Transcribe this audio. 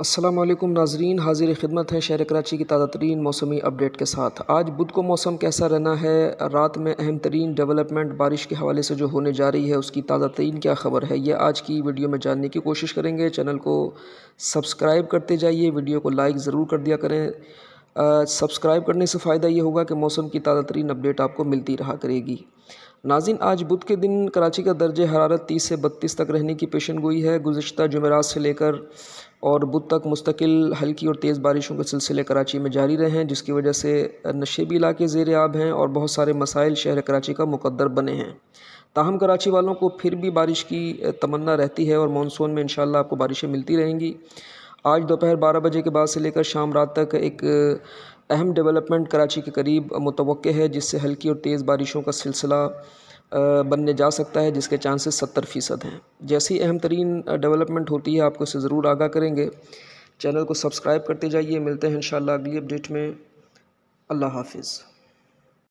असलम नाजरीन हाजिर खिदमत है शहर कराची की ताज़ा तरीन मौसमी अपडेट के साथ आज बुध को मौसम कैसा रहना है रात में अहम तरीन डेवलपमेंट बारिश के हवाले से जो होने जा रही है उसकी ताज़ा तरीन क्या खबर है यह आज की वीडियो में जानने की कोशिश करेंगे चैनल को सब्सक्राइब करते जाइए वीडियो को लाइक ज़रूर कर दिया करें सब्सक्राइब करने से फ़ायदा ये होगा कि मौसम की ताज़ा तरीन अपडेट आपको मिलती रहा करेगी नाजिन आज बुध के दिन कराची का दर्ज हरारत तीस से बत्तीस तक रहने की पेशन गोई है गुज्त जुमेरात से लेकर और बुध तक मुस्तकिल हल्की और तेज़ बारिशों के सिलसिले कराची में जारी रहे हैं जिसकी वजह से नशेबी इलाके जेर आब हैं और बहुत सारे मसाइल शहर कराची का मुकदर बने हैं ताहम कराची वालों को फिर भी बारिश की तमन्ना रहती है और मानसून में इन आपको बारिशें मिलती रहेंगी आज दोपहर बारह बजे के बाद से लेकर शाम रात तक एक अहम डेवलपमेंट कराची के करीब मुतव है जिससे हल्की और तेज़ बारिशों का सिलसिला बनने जा सकता है जिसके चांसेस सत्तर फ़ीसद हैं जैसी अहम तरीन डेवलपमेंट होती है आपको इसे ज़रूर आगाह करेंगे चैनल को सब्सक्राइब करते जाइए मिलते हैं इन अगली अपडेट में अल्लाह हाफिज़